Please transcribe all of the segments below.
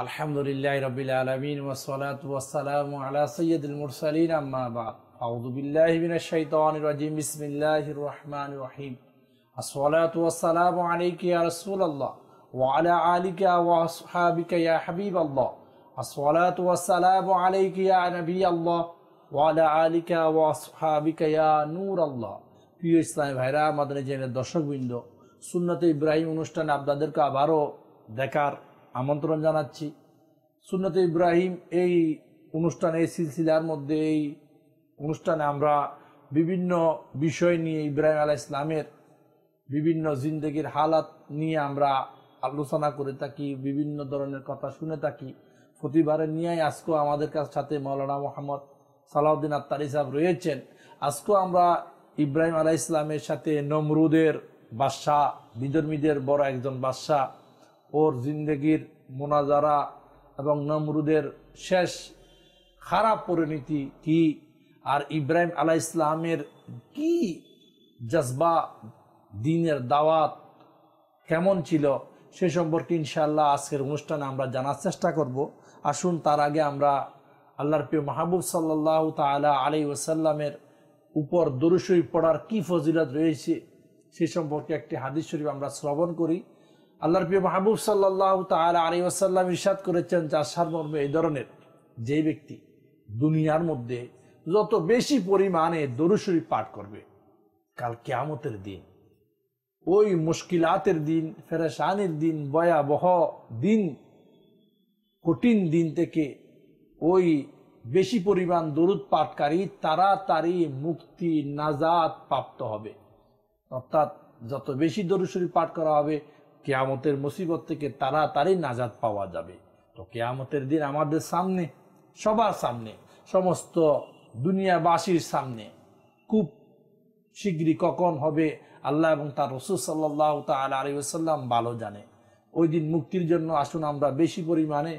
الحمد لله رب العالمين والصلاة والسلام على سيد المرسلين أما بعد أعوذ بالله من الشيطان الرجيم بسم الله الرحمن الرحيم الصلاة والسلام عليك يا رسول الله وعلى آلك وأصحابك يا حبيب الله الصلاة والسلام عليك يا نبي الله ওয়ালা আলিকা ওয়াসহাবিকা ইয়া নূর আল্লাহ প্রিয় ইসলামী ভাইরা আমাদের জেনের দর্শকবৃন্দ سنة إبراهيم ونشتن আপনাদেরকে আবারও دكار আমন্ত্রণ জানাচ্ছি সুন্নত ইব্রাহিম এই অনুষ্ঠানে এই সিলসিলার মধ্যে এই অনুষ্ঠানে আমরা বিভিন্ন বিষয় নিয়ে ইব্রাহিম আলাহ ইসলামের বিভিন্ন জিন্দগির হালাত নিয়ে আমরা আলোচনা করে থাকি বিভিন্ন ধরনের কথা শুনে থাকি প্রতিবারে নিয়ে আজকেও আমাদের সাথে মৌলানা মোহাম্মদ সালাউদ্দিন আত্মারি সাহেব রয়েছেন আজকেও আমরা ইব্রাহিম আলাহ ইসলামের সাথে নমরুদের বাদশাহ বিজর্মীদের বড় একজন বাদশাহ ওর জিন্দগির মোনাজারা এবং নমরুদের শেষ খারাপ পরিণতি কি আর ইব্রাহিম আলাহ ইসলামের কি জজবা দিনের দাওয়াত কেমন ছিল সে সম্পর্কে ইনশাআল্লাহ আজকের অনুষ্ঠানে আমরা জানার চেষ্টা করব আসুন তার আগে আমরা আল্লাহর প্রিয় মাহবুব সাল্লাহ তালা আলী ওসাল্লামের উপর দরুসই পড়ার কি ফজিলত রয়েছে সে সম্পর্কে একটি হাদিস শরীফ আমরা শ্রবণ করি আল্লাহর প্রিয় মাহবুব সাল্লাহ তাল আলী আসাল্লাম করেছেন যার সারমর্মে এই ধরনের যে ব্যক্তি দুনিয়ার মধ্যে যত বেশি পরিমাণে দরুসুরি পাঠ করবে কাল কেয়ামতের দিন ওই মুশকিলাতের দিন ফেরাসানের দিন ভয়াবহ দিন কঠিন দিন থেকে ওই বেশি পরিমাণ দরুদ পাঠকারী তাড়াতাড়ি মুক্তি নাজাত প্রাপ্ত হবে অর্থাৎ যত বেশি দরুসুরি পাঠ করা হবে কেয়ামতের মুসিবত থেকে তারা তারই নাজাদ পাওয়া যাবে তো কেয়ামতের দিন আমাদের সামনে সবার সামনে সমস্ত দুনিয়াবাসীর সামনে খুব শীঘ্রই কখন হবে আল্লাহ এবং তার রসুল সাল্লাহ তাল আলী ওসাল্লাম ভালো জানে ওই দিন মুক্তির জন্য আসুন আমরা বেশি পরিমাণে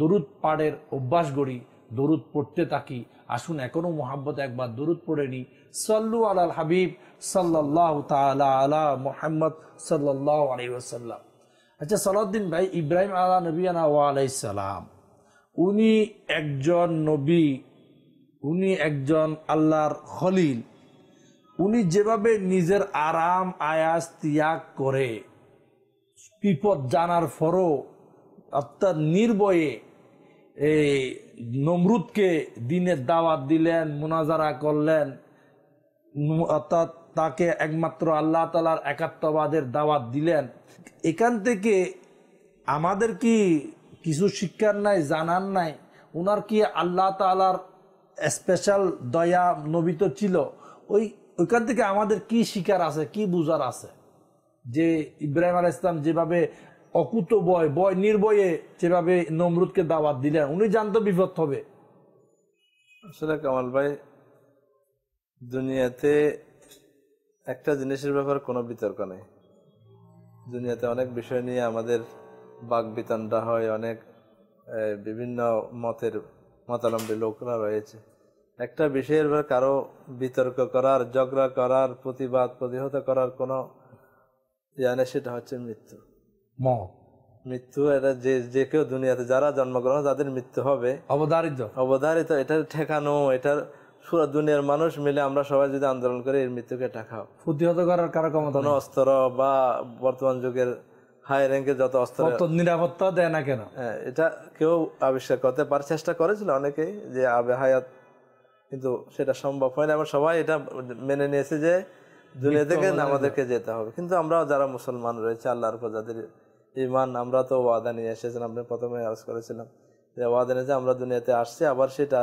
দরুদ পাড়ের অভ্যাস গড়ি দরুদ পড়তে থাকি আসুন এখনও মোহাম্মত একবার দূরত পড়ে নি সাল্লু আলাল হাবিব সাল্লাহ তালা আলা মোহাম্মদ সাল্লাহ আলী ওসাল্লাম আচ্ছা সালাউদ্দিন ভাই ইব্রাহিম আলা নবী ওয়ালাইসালাম উনি একজন নবী উনি একজন আল্লাহর খলিল উনি যেভাবে নিজের আরাম আয়াস ত্যাগ করে বিপদ জানার ফরো অর্থাৎ নির্বয়ে এই নমরুদকে দিনের দাওয়াত দিলেন মোনাজারা করলেন অর্থাৎ তাকে একমাত্র আল্লাহ তালার একাত্মবাদের দাওয়াত দিলেন এখান থেকে আমাদের কি কিছু শিক্ষার নাই জানার নাই ওনার কি আল্লাহ তালার স্পেশাল দয়া নবিত ছিল ওই ওইখান থেকে আমাদের কি শিকার আছে কি বুঝার আছে যে ইব্রাহিম আল ইসলাম যেভাবে অকুত বয় বয় নির্বয়ে যেভাবে নমরুদকে দাওয়াত দিলেন উনি জানতো বিপদ হবে আসলে কামাল ভাই দুনিয়াতে একটা জিনিসের ব্যাপার কোনো বিতর্ক নেই দুনিয়াতে অনেক বিষয় নিয়ে আমাদের বাক বিতণ্ডা হয় অনেক বিভিন্ন মতের মতালম্বী লোকরা রয়েছে একটা বিষয়ের কারো বিতর্ক করার ঝগড়া করার প্রতিবাদ প্রতিহত করার কোনো জানে সেটা হচ্ছে মৃত্যু মত মৃত্যু এটা যে যে কেউ দুনিয়াতে যারা জন্মগ্রহণ তাদের মৃত্যু হবে অবধারিত অবধারিত এটার ঠেকানো এটার পুরো দুনিয়ার মানুষ মিলে আমরা সবাই যদি আন্দোলন করি এর মৃত্যুকে ঠেকাও প্রতিহত করার কারো ক্ষমতা কোনো অস্ত্র বা বর্তমান যুগের হাই র্যাঙ্কে যত অস্ত্র নিরাপত্তা দেয় না কেন হ্যাঁ, এটা কেউ আবিষ্কার করতে পার চেষ্টা করেছিল অনেকেই যে আবে হায়াত কিন্তু সেটা সম্ভব হয় না এবং সবাই এটা মেনে নিয়েছে যে দুনিয়া থেকে আমাদেরকে যেতে হবে কিন্তু আমরা যারা মুসলমান রয়েছে আল্লাহর যাদের ইমান আমরা তো ওয়াদা নিয়ে এসেছেন আপনি প্রথমে আজ করেছিলাম যে ওয়াদা নিয়ে যে আমরা দুনিয়াতে আসছি আবার সেটা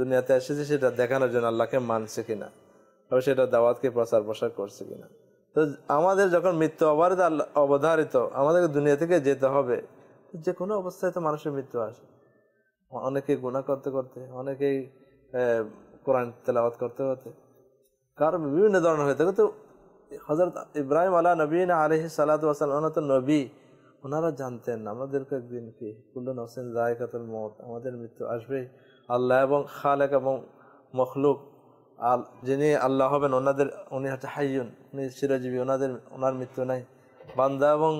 দুনিয়াতে এসেছি সেটা দেখানোর জন্য আল্লাহকে মানছে কিনা আবার সেটা দাওয়াতকে প্রচার প্রসার করছে কিনা তো আমাদের যখন মৃত্যু আবার অবধারিত আমাদেরকে দুনিয়া থেকে যেতে হবে যে কোনো অবস্থায় তো মানুষের মৃত্যু আসে অনেকে গুণা করতে করতে অনেকেই কোরআন তেলাওয়াত করতে করতে কার বিভিন্ন ধরনের হয়ে থাকে তো হজরত ইব্রাহিম আলা নবীন আলহ সালাত ওয়াসাল তো নবী ওনারা জানতেন আমাদেরকে একদিন কি কুল্লন হোসেন জায়গাতুল মত আমাদের মৃত্যু আসবে আল্লাহ এবং খালেক এবং মখলুক আল যিনি আল্লাহ হবেন ওনাদের উনি হচ্ছে হাইয়ুন উনি চিরজীবী ওনাদের ওনার মৃত্যু নাই বান্দা এবং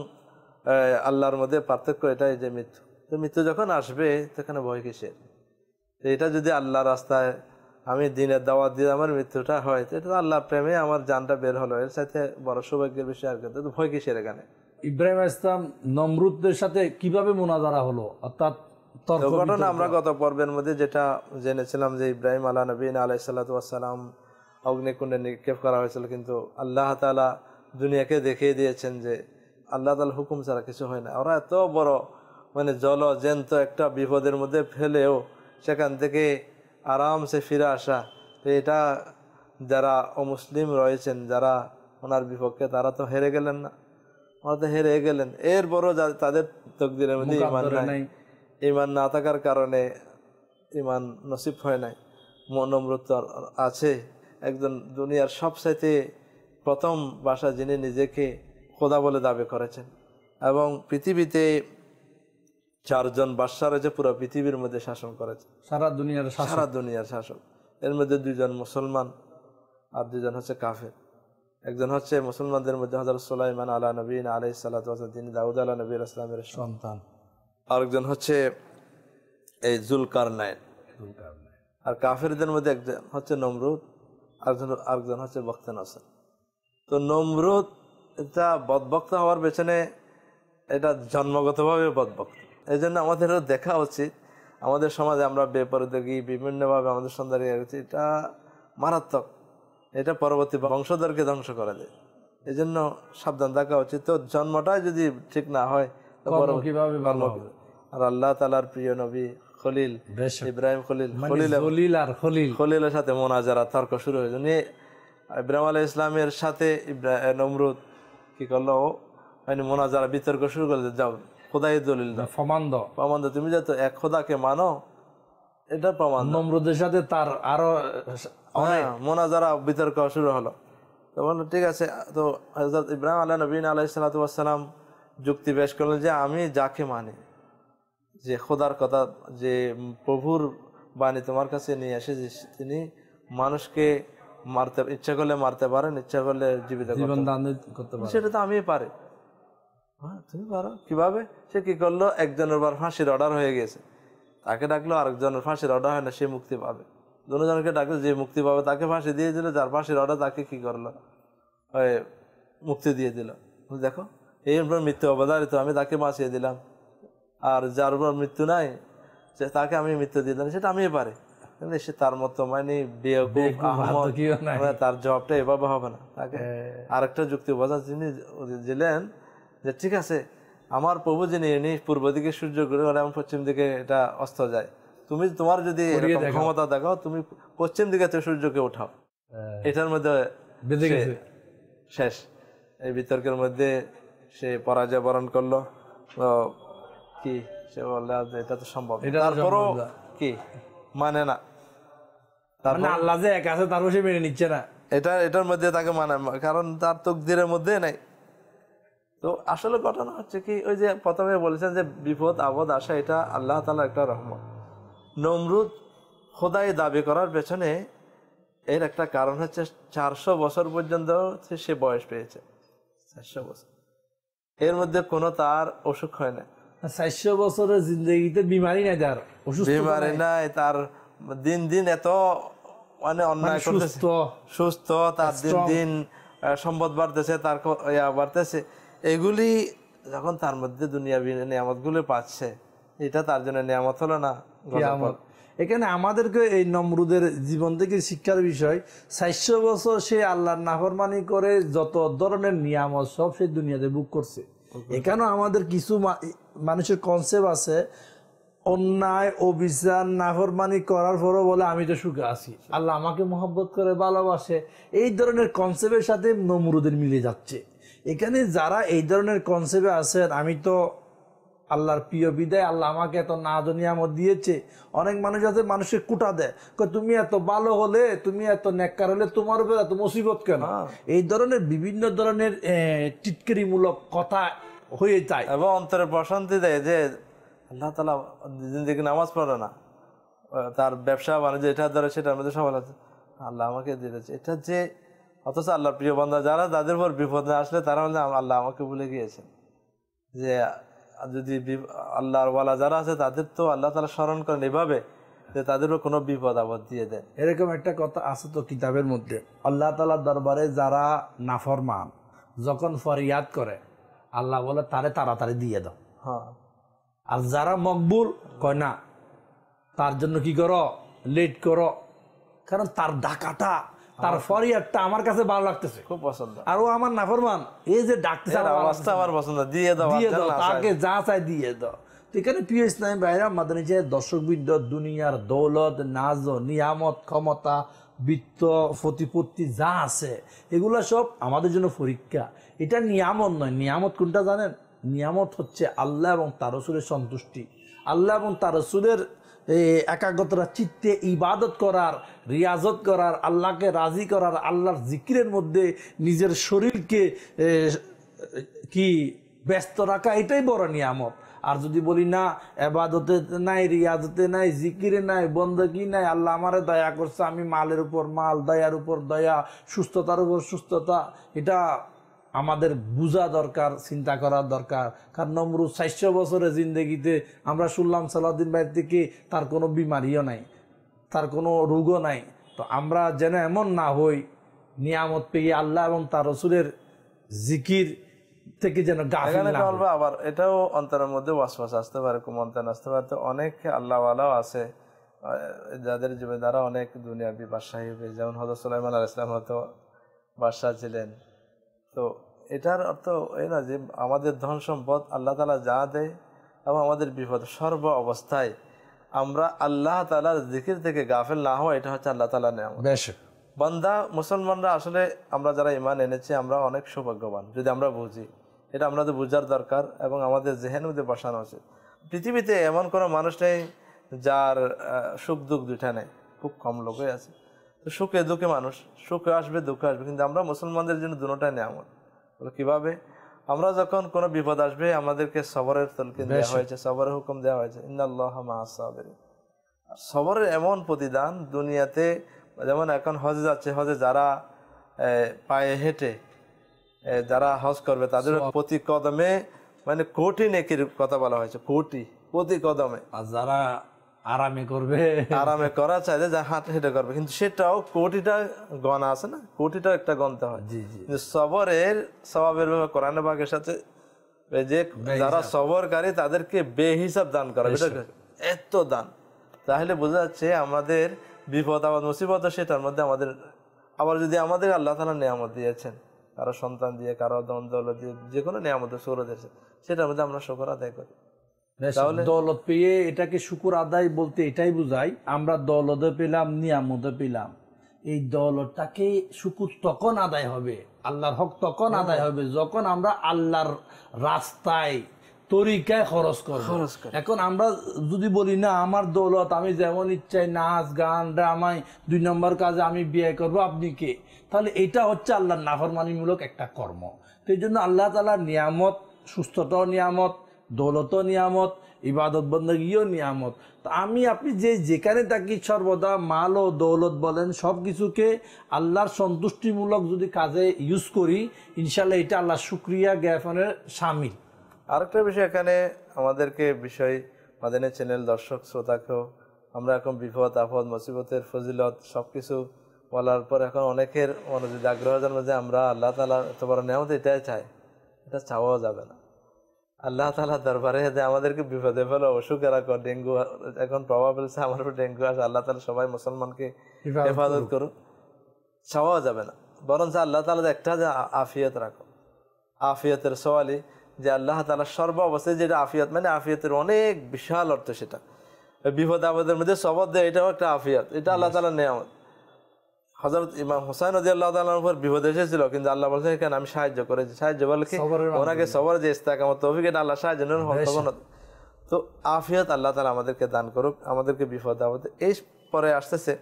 আল্লাহর মধ্যে পার্থক্য এটাই যে মৃত্যু তো মৃত্যু যখন আসবে সেখানে ভয় কিসের এটা যদি আল্লাহ রাস্তায় আমি দিনের দাওয়াত দিয়ে আমার মৃত্যুটা হয় তো এটা আল্লাহ প্রেমে আমার জানটা বের হলো এর সাথে বড় সৌভাগ্যের বিষয় আর কিন্তু ভয় কিসের এখানে ইব্রাহিম ইসলাম নমরুদের সাথে কিভাবে মোনাজারা হলো অর্থাৎ ঘটনা আমরা গত পর্বের মধ্যে যেটা জেনেছিলাম যে ইব্রাহিম আল্লাহ নবীন আলাইসাল্লাতাম অগ্নিকুণ্ডে নিক্ষেপ করা হয়েছিল কিন্তু আল্লাহ তালা দুনিয়াকে দেখিয়ে দিয়েছেন যে আল্লাহ তালা হুকুম ছাড়া কিছু হয় না ওরা এত বড় মানে জল জ্যান্ত একটা বিপদের মধ্যে ফেলেও সেখান থেকে আরামসে ফিরে আসা এটা যারা অমুসলিম রয়েছেন যারা ওনার বিপক্ষে তারা তো হেরে গেলেন না হয়তো হেরে গেলেন এর বড় তাদের তকদিরের মধ্যে ইমান নাই ইমান না থাকার কারণে ইমান নসিব হয় নাই নম্রতা আছে একজন দুনিয়ার সবচাইতে প্রথম বাসা যিনি নিজেকে খোদা বলে দাবি করেছেন এবং পৃথিবীতে চারজন বাদশাহ রয়েছে পুরো পৃথিবীর মধ্যে শাসন করেছে সারা দুনিয়ার সারা দুনিয়ার শাসক এর মধ্যে দুজন মুসলমান আর দুজন হচ্ছে কাফের একজন হচ্ছে মুসলমানদের মধ্যে হজরত সোলাইমান আলা নবীন আলাই যিনি দাউদ আলা নবীর আসলামের সন্তান আরেকজন হচ্ছে এই জুলকার নাইন আর কাফেরদের মধ্যে একজন হচ্ছে নমরুদ আরেকজন আরেকজন হচ্ছে বক্তান হাসান তো নমরুদ এটা বদবক্তা হওয়ার পেছনে এটা জন্মগতভাবে বদবক্ত এই জন্য আমাদের দেখা উচিত আমাদের সমাজে আমরা বেপরোদ্যোগী বিভিন্নভাবে আমাদের সন্তান এটা মারাত্মক এটা পরবর্তী বংশধরকে ধ্বংস করা যায় এই জন্য সাবধান থাকা উচিত তো জন্মটাই যদি ঠিক না হয় আর আল্লাহ তালার প্রিয় নবী খলিল ইব্রাহিম খলিল মানে খলিল খলিল আর খলিল খলিলের সাথে মোনাজারা তর্ক শুরু হয়ে যায় ইব্রাহিম আলাহ ইসলামের সাথে ইব্রাহিম নমরুদ কি করলো মানে মোনাজারা বিতর্ক শুরু করে যাও খোদাই দলিল ফমান্দ ফমান্দ তুমি যত এক খোদাকে মানো এটা প্রমাণ সাথে তার আরো হ্যাঁ, মোনাজারা বিতর্ক শুরু হলো তো বললো ঠিক আছে তো হজরত ইব্রাহিম আল্লাহ নবীন যুক্তি পেশ করলেন যে আমি যাকে মানি যে খোদার কথা যে প্রভুর বাণী তোমার কাছে নিয়ে যে তিনি মানুষকে মারতে ইচ্ছা করলে মারতে পারেন ইচ্ছা করলে জীবিত সেটা তো আমি পারি হ্যাঁ তুমি পারো কিভাবে সে কি করলো একজনের বার ফাঁসির অর্ডার হয়ে গেছে তাকে ডাকলেও আরেকজনের ফাঁসির অর্ডার হয় না সে মুক্তি পাবে দুজনকে ডাকলে যে মুক্তি পাবে তাকে ফাঁসি দিয়ে দিল যার ফাঁসির অর্ডার তাকে কি করলো মুক্তি দিয়ে দিল দেখো এই উপর মৃত্যু অবধারিত আমি তাকে বাঁচিয়ে দিলাম আর যার উপর মৃত্যু নাই সে তাকে আমি মৃত্যু দিয়ে দিলাম সেটা আমি পারে সে তার মতো মানে, মানে তার জবাবটা এভাবে হবে না তাকে হ্যাঁ। আরেকটা যুক্তি বোঝা যিনি দিলেন যে ঠিক আছে আমার প্রভু যিনি ইনি পূর্ব দিকে সূর্য গ্রহণ এবং পশ্চিম দিকে এটা অস্ত যায় তুমি তোমার যদি ক্ষমতা দেখো তুমি পশ্চিম দিকে তো সূর্যকে উঠাও হ্যাঁ। এটার মধ্যে শেষ এই বিতর্কের মধ্যে সে পরাজয় বরণ করলো কি সে বললে এটা তো সম্ভব তারপরও কি মানে না তারপর মানে আল্লাহ যে এক আছে তারপর সে মেনে নিচ্ছে না এটা এটার মধ্যে তাকে মানে কারণ তার তকদিরের মধ্যে নাই তো আসলে ঘটনা হচ্ছে কি ওই যে প্রথমে বলেছেন যে বিপদ আবদ আসা এটা আল্লাহ তালা একটা রহমত নমরুদ খোদাই দাবি করার পেছনে এর একটা কারণ হচ্ছে চারশো বছর পর্যন্ত সে বয়স পেয়েছে চারশো বছর এর মধ্যে কোনো তার অসুখ হয় না চারশো বছরের জিন্দগিতে বিমারি নাই তার বিমারি নাই তার দিন দিন এত মানে অন্যায় মানে সুস্থ সুস্থ তার দিন দিন সম্পদ বাড়তেছে তার বাড়তেছে এগুলি যখন তার মধ্যে দুনিয়া গুলো পাচ্ছে এটা তার জন্য নিয়ামত হলো না এখানে আমাদেরকে এই নমরুদের জীবন থেকে শিক্ষার বিষয় চারশো বছর সে আল্লাহর নাফরমানি করে যত ধরনের নিয়ামত সব সে দুনিয়াতে বুক করছে এখানেও আমাদের কিছু মানুষের কনসেপ্ট আছে অন্যায় অভিযান নাফরমানি করার পরও বলে আমি তো সুখে আছি আল্লাহ আমাকে মহব্বত করে ভালোবাসে এই ধরনের কনসেপ্টের সাথে নমরুদের মিলে যাচ্ছে এখানে যারা এই ধরনের কনসেপ্টে আছেন আমি তো আল্লাহর প্রিয় বিদায় আল্লাহ আমাকে এত না নিয়ামত দিয়েছে অনেক মানুষ আছে মানুষকে কুটা দেয় তুমি এত ভালো হলে তুমি এত নেককার হলে তোমার উপর এত মুসিবত কেন হ্যাঁ। এই ধরনের বিভিন্ন ধরনের টিটকিরিমূলক কথা হয়ে যায় এবং অন্তরে প্রশান্তি দেয় যে আল্লাহ তালা দিকে নামাজ পড়ে না তার ব্যবসা বাণিজ্য এটা ধরে সেটার মধ্যে সবাই আছে আল্লাহ আমাকে দিয়েছে এটা যে অথচ আল্লাহর প্রিয় বান্ধা যারা তাদের পর বিপদে আসলে তারা মানে আল্লাহ আমাকে ভুলে গিয়েছেন যে যদি আল্লাহর ওয়ালা যারা আছে তাদের তো আল্লাহ তালা স্মরণ করেন এভাবে যে তাদেরও কোনো বিপদ আপদ দিয়ে দেন এরকম একটা কথা আছে তো কিতাবের মধ্যে আল্লাহ তালার দরবারে যারা নাফরমান যখন ফরিয়াদ করে আল্লাহ বলে তারে তাড়াতাড়ি দিয়ে দাও হ্যাঁ আর যারা মকবুল কয় না তার জন্য কি করো লেট করো কারণ তার ডাকাটা তার আমার কাছে ভালো লাগতেছে খুব পছন্দ আর ও আমার নাফরমান এই যে ডাকতেছে আমার পছন্দ দিয়ে দাও দিয়ে দাও তাকে যা চাই দিয়ে দাও এখানে ভাইরা যে দর্শকবৃন্দ দুনিয়ার দৌলত নাজ নিয়ামত ক্ষমতা বৃত্ত প্রতিপত্তি যা আছে এগুলো সব আমাদের জন্য পরীক্ষা এটা নিয়ামত নয় নিয়ামত কোনটা জানেন নিয়ামত হচ্ছে আল্লাহ এবং তারসুরের সন্তুষ্টি আল্লাহ এবং তারসুরের একাগ্রতার চিত্তে ইবাদত করার রিয়াজত করার আল্লাহকে রাজি করার আল্লাহর জিকিরের মধ্যে নিজের শরীরকে কি ব্যস্ত রাখা এটাই বড় নিয়ামত আর যদি বলি না এবাদতে নাই রিয়াজতে নাই জিকিরে নাই বন্দকি নাই আল্লাহ আমারে দয়া করছে আমি মালের উপর মাল দয়ার উপর দয়া সুস্থতার উপর সুস্থতা এটা আমাদের বুঝা দরকার চিন্তা করার দরকার কারণ নমরুদ চারশো বছরের জিন্দগিতে আমরা শুনলাম সালাউদ্দিন বাড়ির থেকে তার কোনো বিমারিও নাই তার কোনো রোগও নাই তো আমরা যেন এমন না হই নিয়ামত পেয়ে আল্লাহ এবং তার রসুলের জিকির থেকে যেন বলবো আবার এটাও অন্তরের মধ্যে ওয়াসওয়াস আসতে পারে কুমন্তান আসতে পারে তো অনেক আল্লাহওয়ালাও আছে যাদের জীবনে দ্বারা অনেক দুনিয়া বিবাসাহী যেমন হজরত সুলাইমান আল ইসলাম হয়তো বাদশাহ ছিলেন তো এটার অর্থ এই না যে আমাদের ধন সম্পদ আল্লাহ তালা যা দেয় এবং আমাদের বিপদ সর্ব অবস্থায় আমরা আল্লাহ তালার জিকির থেকে গাফেল না হওয়া এটা হচ্ছে আল্লাহ তালা নেওয়া বান্দা মুসলমানরা আসলে আমরা যারা ইমান এনেছি আমরা অনেক সৌভাগ্যবান যদি আমরা বুঝি এটা আমাদের বোঝার দরকার এবং আমাদের জেহেন মধ্যে বসানো উচিত পৃথিবীতে এমন কোনো মানুষ নেই যার সুখ দুঃখ দুইটা নেই খুব কম লোকই আছে সুখে দুঃখে মানুষ সুখে আসবে দুঃখে আসবে কিন্তু আমরা মুসলমানদের জন্য দুটাই নেয়ামত বলে কীভাবে আমরা যখন কোনো বিপদ আসবে আমাদেরকে সবরের তলকে দেওয়া হয়েছে সবরের হুকুম দেওয়া হয়েছে ইন্দাল সবরের এমন প্রতিদান দুনিয়াতে যেমন এখন হজে যাচ্ছে হজে যারা পায়ে হেঁটে যারা হজ করবে তাদের প্রতি কদমে মানে কোটি নেকির কথা বলা হয়েছে কোটি প্রতি কদমে আর যারা আরামে করবে আরামে করা চাই যে হেঁটে করবে কিন্তু সেটাও কোটিটা আছে না একটা হয় জি জি সবরের স্বভাবের বাঘের সাথে যে যারা সবরকারী তাদেরকে বেহিসাব দান করা এত দান তাহলে বোঝা যাচ্ছে আমাদের বিপদ আমার মুসিবত সেটার মধ্যে আমাদের আবার যদি আমাদের আল্লাহ তালা নিয়ামত দিয়েছেন কারো সন্তান দিয়ে কারো দ্বন্দ্ব দিয়ে যে কোনো নিয়ামত সৌর দিয়েছে সেটার মধ্যে আমরা শোকর আদায় করি দৌলত পেয়ে এটাকে শুকুর আদায় বলতে এটাই বুঝাই আমরা দৌলতে পেলাম নিয়ামতে পেলাম এই দৌলতটাকে শুকুর তখন আদায় হবে আল্লাহর হক তখন হ্যাঁ। আদায় হবে যখন আমরা আল্লাহর রাস্তায় তরিকায় খরচ করব এখন আমরা যদি বলি না আমার দৌলত আমি যেমন ইচ্ছাই নাচ গান ড্রামাই দুই নম্বর কাজে আমি বিয়ে করব আপনি কে তাহলে এটা হচ্ছে আল্লাহর নাফরমানিমূলক একটা কর্ম তো এই জন্য আল্লাহ তালা নিয়ামত সুস্থতাও নিয়ামত দৌলতও নিয়ামত ইবাদত বন্দীও নিয়ামত তো আমি আপনি যে যেখানে থাকি সর্বদা মাল ও দৌলত বলেন সব কিছুকে আল্লাহর সন্তুষ্টিমূলক যদি কাজে ইউজ করি ইনশাল্লাহ এটা আল্লাহ শুক্রিয়া জ্ঞাপনের সামিল আরেকটা বিষয় এখানে আমাদেরকে বিষয় মাদানী চ্যানেল দর্শক শ্রোতাকেও আমরা এখন বিপদ আফদ মুসিবতের ফজিলত সব কিছু বলার পর এখন অনেকের যদি আগ্রহ জন্মে যে আমরা আল্লাহ তালা এত বড় নেওয়া এটাই চাই এটা চাওয়াও যাবে না আল্লাহ তালা দরবারে যে আমাদেরকে বিপদে ফেলো অসুখ এরা কর ডেঙ্গু এখন প্রভাব ফেলছে আমার ডেঙ্গু আছে আল্লাহ তালা সবাই মুসলমানকে হেফাজত করুক সবাও যাবে না বরঞ্চ আল্লাহ তালা একটা যে আফিয়ত রাখো আফিয়তের সওয়ালি যে আল্লাহ তালা সর্ব অবস্থায় যেটা আফিয়ত মানে আফিয়তের অনেক বিশাল অর্থ সেটা বিপদ আপদের মধ্যে সবদ দেয় এটাও একটা আফিয়াত এটা আল্লাহ তালা নেয়ামত হজরত ইমাম হুসাইন রাজি আল্লাহ তালুর বিপদ এসেছিল কিন্তু আল্লাহ বলছেন কেন আমি সাহায্য করেছি সাহায্য বলে কি ওনাকে সবর যে ইস্তাকামত তৌফিক এটা আল্লাহ সাহায্য নেন তো আফিয়ত আল্লাহ তালা আমাদেরকে দান করুক আমাদেরকে বিপদ আপদ এই পরে আসতেছে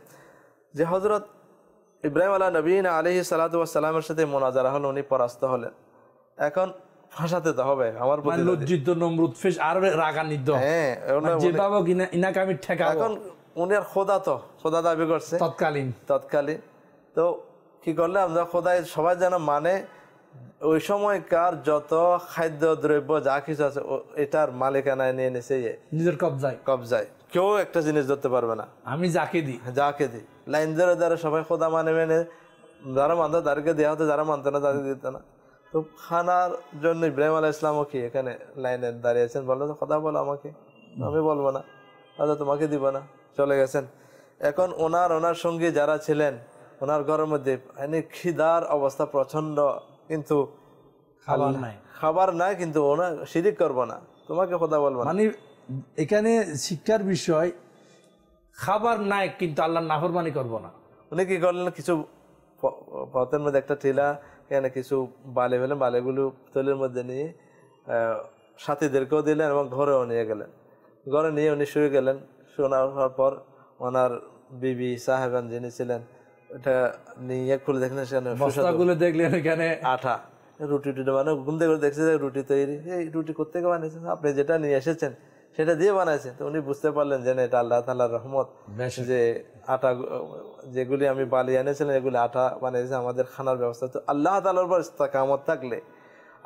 যে হজরত ইব্রাহিম আল্লাহ নবীন আলহি সালাতামের সাথে মোনাজারা হলো উনি পরাস্ত হলেন এখন ফাঁসাতে তো হবে আমার মানে লজ্জিত নমরুদ ফেস আর রাগান্বিত হ্যাঁ মানে যে কিনা ইনাকে আমি ঠেকা এখন আর খোদা তো খোদা দাবি করছে তৎকালীন তৎকালীন তো কি করলে আমরা খোদাই সবাই যেন মানে ওই সময়কার যত খাদ্য দ্রব্য যা কিছু আছে এটার মালিকানায় নিয়ে নিছে নিজের কবজায় কবজায় কেউ একটা জিনিস ধরতে পারবে না আমি যাকে দিই যাকে দিই লাইন ধরে ধরে সবাই খোদা মানে মেনে যারা মানতো তাদেরকে দেওয়া হতো যারা মানত না তাদের দিত না তো খানার জন্য ইব্রাহিম আলাহ ইসলামও কি এখানে লাইনে দাঁড়িয়েছেন বললো কথা বলো আমাকে আমি বলবো না দাদা তোমাকে দিব না চলে গেছেন এখন ওনার ওনার সঙ্গে যারা ছিলেন ওনার ঘরের মধ্যে মানে খিদার অবস্থা প্রচন্ড কিন্তু খাবার নাই খাবার নাই কিন্তু ওনার শিরিক করবো না তোমাকে কথা বলবো মানে এখানে শিক্ষার বিষয় খাবার নাই কিন্তু আল্লাহ নাফরমানি করব না উনি কি করলেন কিছু পথের মধ্যে একটা টিলা এখানে কিছু বালে ফেলে বালেগুলো তেলের মধ্যে নিয়ে সাথীদেরকেও দিলেন এবং ঘরেও নিয়ে গেলেন ঘরে নিয়ে উনি শুয়ে গেলেন শোনা হওয়ার পর ওনার বিবি সাহেবান যিনি ছিলেন ওটা নিয়ে খুলে দেখলেন সেখানে গুলো দেখলেন এখানে আঠা রুটি টুটি মানে ঘুম করে দেখছে যে রুটি তৈরি এই রুটি কোথেকে বানিয়েছেন আপনি যেটা নিয়ে এসেছেন সেটা দিয়ে বানাইছে তো উনি বুঝতে পারলেন যে এটা আল্লাহ তাল্লাহ রহমত যে আটা যেগুলি আমি বালি এনেছিলাম এগুলি আটা বানিয়েছে আমাদের খানার ব্যবস্থা তো আল্লাহ তালার উপর কামত থাকলে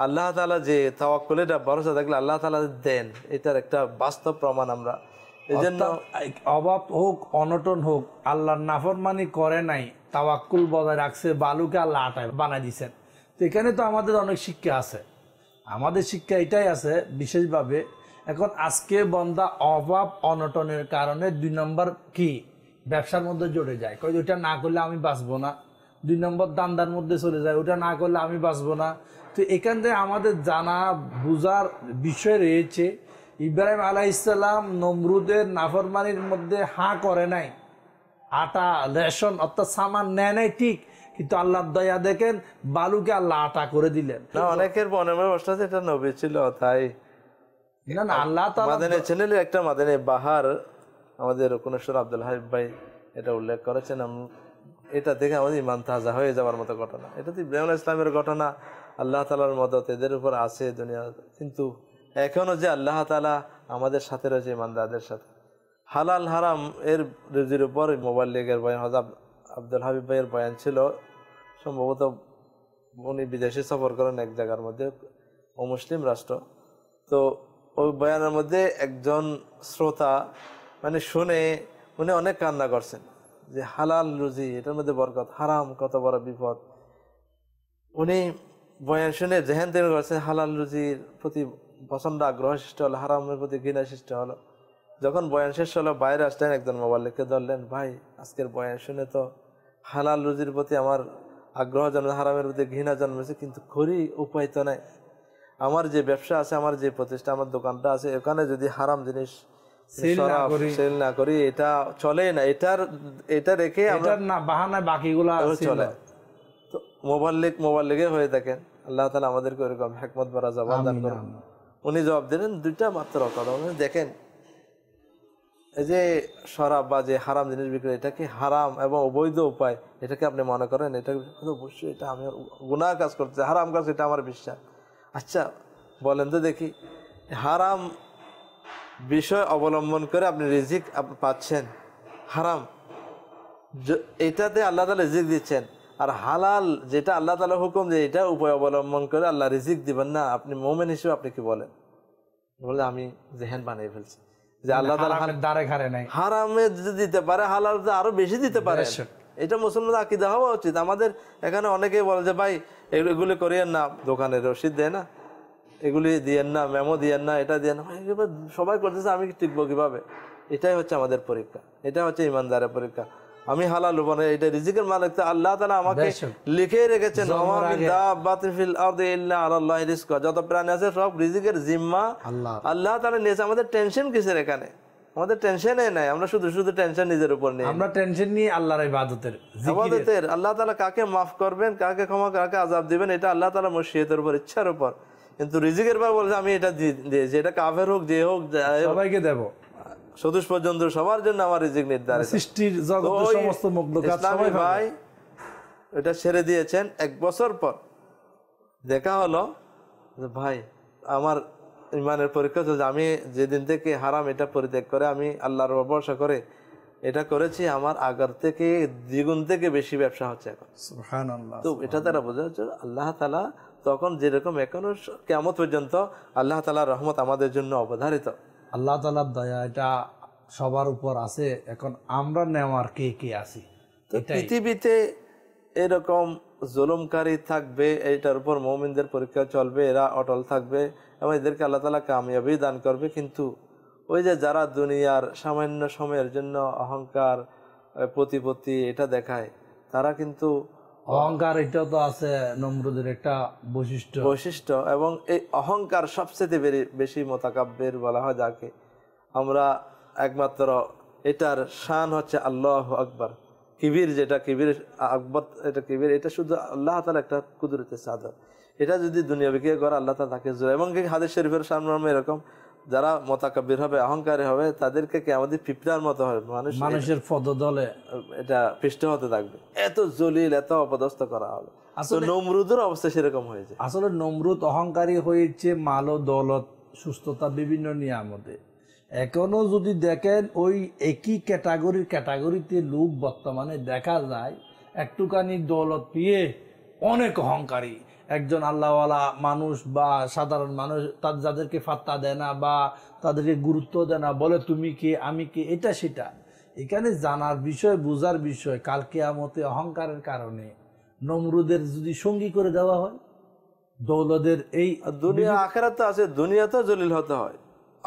আল্লাহ তালা যে তাওয়াক্কলে এটা ভরসা থাকলে আল্লাহ তালা দেন এটার একটা বাস্তব প্রমাণ আমরা অভাব হোক অনটন হোক আল্লাহর নাফরমানি করে নাই তাওয়াক্কুল বজায় রাখছে বালুকে আল্লাহ আটায় বানাই দিচ্ছেন তো এখানে তো আমাদের অনেক শিক্ষা আছে আমাদের শিক্ষা এটাই আছে বিশেষভাবে এখন আজকে বন্দা অভাব অনটনের কারণে দুই নম্বর কি ব্যবসার মধ্যে জড়ে যায় কই ওটা না করলে আমি বাঁচবো না দুই নম্বর দান্দার মধ্যে চলে যায় ওটা না করলে আমি বাঁচবো না তো এখান থেকে আমাদের জানা বোঝার বিষয় রয়েছে ইব্রাহিম আলাইসাল্লাম নমরুদের নাফরমানির মধ্যে হাঁ করে নাই আটা রেশন অর্থাৎ সামান নেয় নাই ঠিক কিন্তু আল্লাহ দয়া দেখেন বালুকে আল্লাহ আটা করে দিলেন অনেকের মনে মনে প্রশ্ন এটা নবী ছিল তাই না না আল্লাহ মাদানে ছিলেন একটা মাদানে বাহার আমাদের রকুনেশ্বর আব্দুল হাবিব ভাই এটা উল্লেখ করেছেন এটা দেখে আমাদের ইমান তাজা হয়ে যাওয়ার মতো ঘটনা এটা তো ইব্রাহিম ইসলামের ঘটনা আল্লাহ তালার মদত এদের উপর আছে দুনিয়া কিন্তু এখনও যে আল্লাহ তালা আমাদের সাথে রয়েছে ইমানদারদের সাথে হালাল হারাম এর রুজির উপর মোবাইল লিগের বয়ান হজাব আব্দুল হাবিব ভাইয়ের বয়ান ছিল সম্ভবত উনি বিদেশে সফর করেন এক জায়গার মধ্যে ও মুসলিম রাষ্ট্র তো ওই বয়ানের মধ্যে একজন শ্রোতা মানে শুনে উনি অনেক কান্না করছেন যে হালাল রুজি এটার মধ্যে বরকত হারাম কত বড় বিপদ উনি বয়ান শুনে জেহেন তেন করছেন হালাল রুজির প্রতি পছন্দ আগ্রহ সৃষ্টি হলো হারামের প্রতি ঘৃণা সৃষ্টি হলো যখন বয়ান শেষ হলো বাইরে আসলেন একজন মোবাইল লিখে ধরলেন ভাই আজকের বয়ান শুনে তো হালাল রুজির প্রতি আমার আগ্রহ জন্ম হারামের প্রতি ঘৃণা জন্মেছে কিন্তু করি উপায় তো নাই আমার যে ব্যবসা আছে আমার যে প্রতিষ্ঠা আমার দোকানটা আছে ওখানে যদি হারাম জিনিস সেল না করি এটা চলে না এটার এটা রেখে না বাহানা বাকিগুলো চলে তো মোবাল্লিক মোবাল্লিকে হয়ে থাকেন আল্লাহ তালা আমাদেরকে ওরকম হেকমত বারা জবাব দান করুন উনি জবাব দিলেন দুইটা মাত্র কথা উনি দেখেন এই যে শরাব বা যে হারাম জিনিস বিক্রি এটাকে হারাম এবং অবৈধ উপায় এটাকে আপনি মনে করেন এটা অবশ্যই এটা আমি গুণা কাজ করতে হারাম কাজ এটা আমার বিশ্বাস আচ্ছা বলেন তো দেখি হারাম বিষয় অবলম্বন করে আপনি রিজিক পাচ্ছেন হারাম এটাতে আল্লাহ তালা রিজিক দিচ্ছেন আর হালাল যেটা আল্লাহ তালা হুকুম যে এটা উপায় অবলম্বন করে আল্লাহ রিজিক দিবেন না আপনি মোমেন হিসেবে আপনি কি বলেন বলে আমি জেহেন বানিয়ে ফেলছি যে মানে আল্লাহ হারামে যদি দিতে পারে হালাল আরো বেশি দিতে পারে এটা মুসলমান আকিদা হওয়া উচিত আমাদের এখানে অনেকে বলে যে ভাই এগুলি করিয়েন না দোকানে রসিদ দেয় না এগুলি দিয়েন না মেমো দিয়েন না এটা দিয়েন না সবাই করতেছে আমি টিকবো কিভাবে এটাই হচ্ছে আমাদের পরীক্ষা এটা হচ্ছে ইমানদারের পরীক্ষা আমি হালাল মানে এটা রিজিকের মালিক তো আল্লাহ তালা আমাকে লিখে রেখেছেন যত প্রাণী আছে সব রিজিকের জিম্মা আল্লাহ তালা নিয়েছে আমাদের টেনশন কিসের এখানে আমাদের নাই আমরা শুধু শুধু টেনশন নিজের উপর নেই আমরা টেনশন নিয়ে আল্লাহর ইবাদতের ইবাদতের আল্লাহ তালা কাকে মাফ করবেন কাকে ক্ষমা কাকে আজাব দিবেন এটা আল্লাহ তালা মসজিদের উপর ইচ্ছার উপর কিন্তু রিজিকের আমি এটা দিয়েছি এটা কাফের হোক যে হোক সবাইকে দেবো সদুষ পর্যন্ত সবার জন্য আমার রিজিক নির্ধারিত মানে সৃষ্টির সমস্ত ভাই এটা ছেড়ে দিয়েছেন এক বছর পর দেখা হলো ভাই আমার ইমানের পরীক্ষা চলছে আমি যেদিন থেকে হারাম এটা পরিত্যাগ করে আমি আল্লাহর ভরসা করে এটা করেছি আমার আগার থেকে দ্বিগুণ থেকে বেশি ব্যবসা হচ্ছে এখন তো এটা তারা বোঝা যাচ্ছে আল্লাহ তালা তখন যেরকম এখনো কেমন পর্যন্ত আল্লাহ তালা রহমত আমাদের জন্য অবধারিত আল্লাহ তালার দয়া এটা সবার উপর আছে এখন আমরা নেওয়ার কে কে আছি পৃথিবীতে এরকম জুলুমকারী থাকবে এটার উপর মৌমিনদের পরীক্ষা চলবে এরা অটল থাকবে এবং এদেরকে আল্লাহ তালা কামিয়াবি দান করবে কিন্তু ওই যে যারা দুনিয়ার সামান্য সময়ের জন্য অহংকার প্রতিপত্তি এটা দেখায় তারা কিন্তু অহংকার এটা তো আছে নমরুদের একটা বৈশিষ্ট্য বৈশিষ্ট্য এবং এই অহংকার সবচেয়ে বেশি মতাকাব্যের বলা হয় যাকে আমরা একমাত্র এটার শান হচ্ছে আল্লাহ আকবর কিবির যেটা কিবির আকবর এটা কিবির এটা শুধু আল্লাহ তালা একটা কুদরতের সাদর এটা যদি দুনিয়া বিক্রিয়া করে আল্লাহ তালা তাকে জোর এবং হাদিস শরীফের সামনে এরকম যারা মোতাকাব্বির হবে অহংকারী হবে তাদেরকে কে আমাদের পিঁপড়ার মতো হবে মানুষ মানুষের পদদলে এটা পৃষ্ঠ হতে থাকবে এত জলিল এত অপদস্থ করা হবে আসলে নমরুদের অবস্থা সেরকম হয়েছে আসলে নমরুদ অহংকারী হয়েছে মাল দৌলত সুস্থতা বিভিন্ন নিয়ামতে এখনো যদি দেখেন ওই একই ক্যাটাগরির ক্যাটাগরিতে লোক বর্তমানে দেখা যায় একটুখানি দৌলত পেয়ে অনেক অহংকারী একজন আল্লাহওয়ালা মানুষ বা সাধারণ মানুষ তার যাদেরকে ফাত্তা দেয় না বা তাদেরকে গুরুত্ব দেয় না বলে তুমি কে আমি কে এটা সেটা এখানে জানার বিষয় বোঝার বিষয় কালকে আমতে অহংকারের কারণে নমরুদের যদি সঙ্গী করে দেওয়া হয় দৌলদের এই দুনিয়া আখেরা তো আছে তো জলিল হতে হয়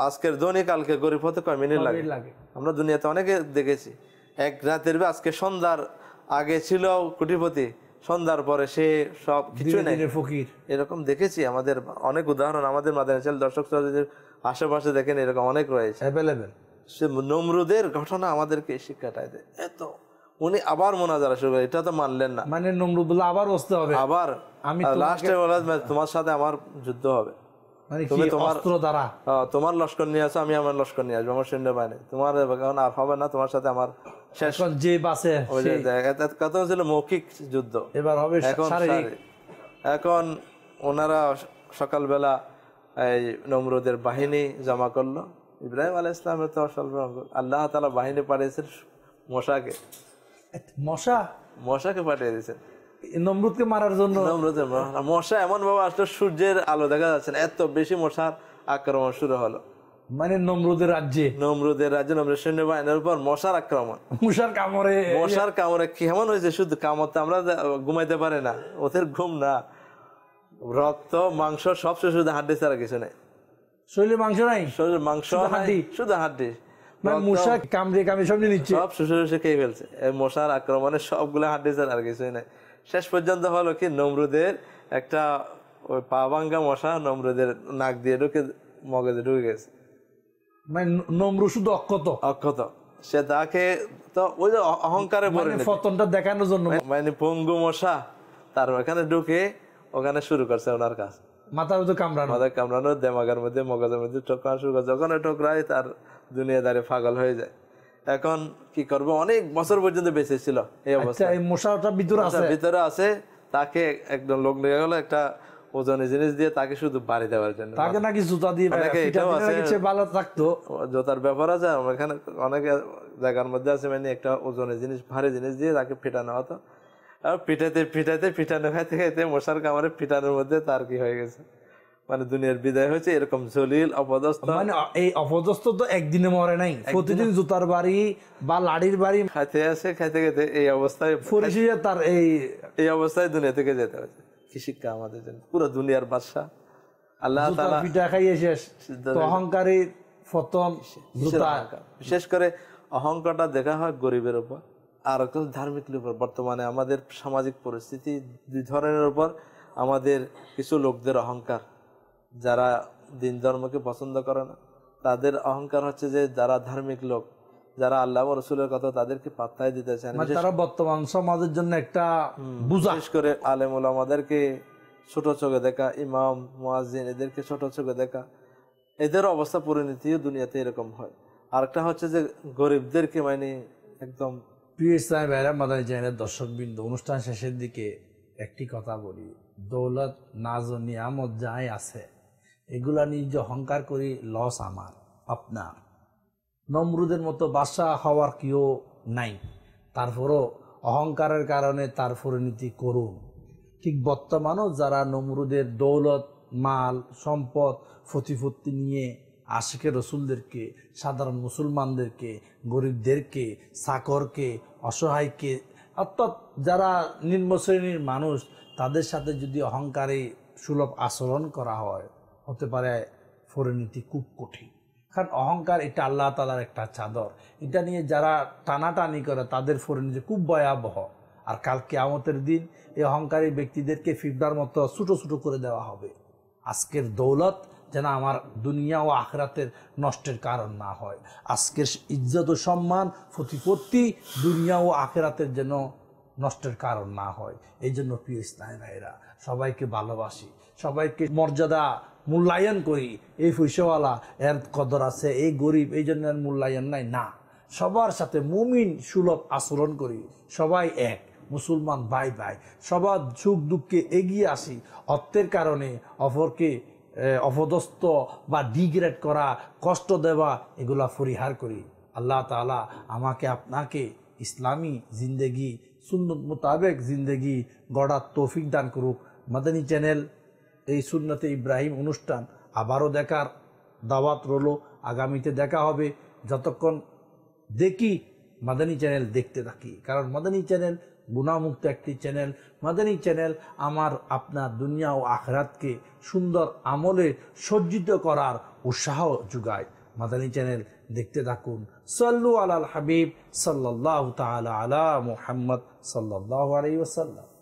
আজকের ধনী কালকে গরিব হতে কয় মিনিট লাগে লাগে আমরা দুনিয়াতে অনেকে দেখেছি এক রাতের আজকে সন্ধ্যার আগে ছিল কুটিপতি সন্ধ্যার পরে সে সব কিছু ফকির এরকম দেখেছি আমাদের অনেক উদাহরণ আমাদের মাদারাচাল দর্শক আশেপাশে দেখেন এরকম অনেক রয়েছে অ্যাভেলেবেল সে নমরুদের ঘটনা আমাদেরকে শিক্ষাটাই দেয় এত উনি আবার মোনাজারা শুরু করে এটা তো মানলেন না মানে নমরুদ আবার বসতে হবে আবার আমি লাস্টে তোমার সাথে আমার যুদ্ধ হবে মানে তোমার লস্কর নিয়ে আসো আমি আমার লস্কর নিয়ে আসবো আমার সৈন্য বাহিনী তোমার এখন আর হবে না তোমার সাথে আমার শেষ যে বাসে মৌখিক যুদ্ধ এবার হবে এখন এখন ওনারা সকালবেলা এই নমরুদের বাহিনী জমা করলো ইব্রাহিম আলাহ ইসলামের তো আল্লাহ তালা বাহিনী পাঠিয়েছেন মশাকে মশা মশাকে পাঠিয়ে দিয়েছেন নমরুদকে মারার জন্য মশা এমন ভাবে আসলে সূর্যের আলো দেখা যাচ্ছে না এত বেশি মশার আক্রমণ শুরু হলো মানে নমরুদের রাজ্যে নমরুদের রাজ্যে নমরুদ সৈন্যবাহিনীর উপর মশার আক্রমণ মশার কামড়ে মশার কামড়ে কেমন হয়েছে শুধু কামড় তো আমরা ঘুমাইতে পারে না ওদের ঘুম না রক্ত মাংস সবচেয়ে শুধু হাড্ডি ছাড়া কিছু নেই শরীরে মাংস নাই শরীরে মাংস হাড্ডি শুধু হাড্ডি মানে মশা কামড়ে কামড়ে সব নিচ্ছে সব শেষে খেয়ে ফেলছে মশার আক্রমণে সবগুলো হাড্ডি ছাড়া আর কিছুই নাই শেষ পর্যন্ত হলো কি নমরুদের একটা ওই পা ভাঙ্গা মশা নমরুদের নাক দিয়ে ঢুকে মগজে ঢুকে গেছে মানে নমরু শুধু অক্ষত অক্ষত সে তাকে তো ওই যে অহংকারে মানে ফতনটা দেখানোর জন্য মানে পঙ্গু মশা তার ওখানে ঢুকে ওখানে শুরু করছে ওনার কাজ মাথার মধ্যে কামড়ানো মাথার কামড়ানো দেমাগের মধ্যে মগজের মধ্যে ঠোকরা শুরু করছে ওখানে ঠোকরায় তার দুনিয়াদারে পাগল হয়ে যায় এখন কি করবো অনেক বছর পর্যন্ত বেঁচে ছিল এই আচ্ছা, মশাটা ভিতরে আছে ভিতরে আছে তাকে একদম লোক নিয়ে গেল একটা ওজনের জিনিস দিয়ে তাকে শুধু বাড়ি দেওয়ার জন্য তাকে নাকি জুতা দিয়ে ভালো থাকতো জুতার ব্যাপার আছে এখানে অনেক জায়গার মধ্যে আছে মানে একটা ওজনের জিনিস ভারী জিনিস দিয়ে তাকে ফেটানো হতো আর পিঠাতে পিঠাতে পিঠানো খাইতে খাইতে মশার কামড়ে পিঠানোর মধ্যে তার কি হয়ে গেছে মানে দুনিয়ার বিদায় হয়েছে এরকম জলিল অপদস্থ মানে এই অপদস্থ তো একদিনে মরে নাই প্রতিদিন জুতার বাড়ি বা লাড়ির বাড়ি খাইতে আসে খাইতে খেতে এই অবস্থায় তার এই এই অবস্থায় দুনিয়া থেকে যেতে হয়েছে কি শিক্ষা আমাদের জন্য পুরো দুনিয়ার বাদশা আল্লাহ তাআলা খাইয়ে শেষ অহংকারী ফতন জুতা বিশেষ করে অহংকারটা দেখা হয় গরিবের উপর আর ধার্মিক উপর বর্তমানে আমাদের সামাজিক পরিস্থিতি দুই ধরনের উপর আমাদের কিছু লোকদের অহংকার যারা দিন ধর্মকে পছন্দ করে না তাদের অহংকার হচ্ছে যে যারা ধার্মিক লোক যারা আল্লাহ রসুলের কথা তাদেরকে পাত্তাই দিতে চায় মানে তারা বর্তমান সমাজের জন্য একটা বিশেষ করে আলেম আমাদেরকে ছোট চোখে দেখা ইমাম মোয়াজিন এদেরকে ছোট চোখে দেখা এদের অবস্থা পরিণতিও দুনিয়াতে এরকম হয় আরেকটা হচ্ছে যে গরিবদেরকে মানে একদম প্রিয় ইসলামী ভাইরা মাদানী জাহিনের দর্শকবৃন্দ অনুষ্ঠান শেষের দিকে একটি কথা বলি দৌলত নাজ নিয়ামত যাই আছে এগুলা নিয়ে যে অহংকার করি লস আমার আপনার নমরুদের মতো বাসা হওয়ার কেউ নাই তারপরও অহংকারের কারণে তার পরিণতি করুন ঠিক বর্তমানও যারা নমরুদের দৌলত মাল সম্পদ ফতিফত্তি নিয়ে আশিকে রসুলদেরকে সাধারণ মুসলমানদেরকে গরিবদেরকে সাকরকে অসহায়কে অর্থাৎ যারা নিম্ন শ্রেণীর মানুষ তাদের সাথে যদি অহংকারে সুলভ আচরণ করা হয় হতে পারে ফোরেনীতি খুব কঠিন কারণ অহংকার এটা আল্লাহ তালার একটা চাদর এটা নিয়ে যারা টানাটানি করে তাদের ফোরেনীতি খুব ভয়াবহ আর কালকে আমতের দিন এই অহংকারী ব্যক্তিদেরকে ফিফডার মতো ছুটো ছুটো করে দেওয়া হবে আজকের দৌলত যেন আমার দুনিয়া ও আখরাতের নষ্টের কারণ না হয় আজকের ইজ্জত ও সম্মান প্রতিপত্তি দুনিয়া ও আখরাতের যেন নষ্টের কারণ না হয় এই জন্য প্রিয় ইসলাম ভাইরা সবাইকে ভালোবাসি সবাইকে মর্যাদা মূল্যায়ন করি এই ফুসওয়ালা এর কদর আছে এই গরিব এই জন্য মূল্যায়ন নাই না সবার সাথে মুমিন সুলভ আচরণ করি সবাই এক মুসলমান ভাই ভাই সবার সুখ দুঃখে এগিয়ে আসি অর্থের কারণে অপরকে অপদস্ত বা ডিগ্রেড করা কষ্ট দেওয়া এগুলা পরিহার করি আল্লাহ তালা আমাকে আপনাকে ইসলামী জিন্দেগি সুন্দর মোতাবেক জিন্দেগি গড়ার তৌফিক দান করুক মাদানী চ্যানেল এই সুন্নতে ইব্রাহিম অনুষ্ঠান আবারও দেখার দাওয়াত রলো আগামীতে দেখা হবে যতক্ষণ দেখি মাদানী চ্যানেল দেখতে থাকি কারণ মাদানী চ্যানেল গুণামুক্ত একটি চ্যানেল মাদানী চ্যানেল আমার আপনার দুনিয়া ও আখরাতকে সুন্দর আমলে সজ্জিত করার উৎসাহ যোগায় মাদানী চ্যানেল দেখতে থাকুন সল্লু আলাল হাবিব সাল্লাহ তালা আলা মুহাম্মদ সাল্লাহ আলাই ওসাল্লাম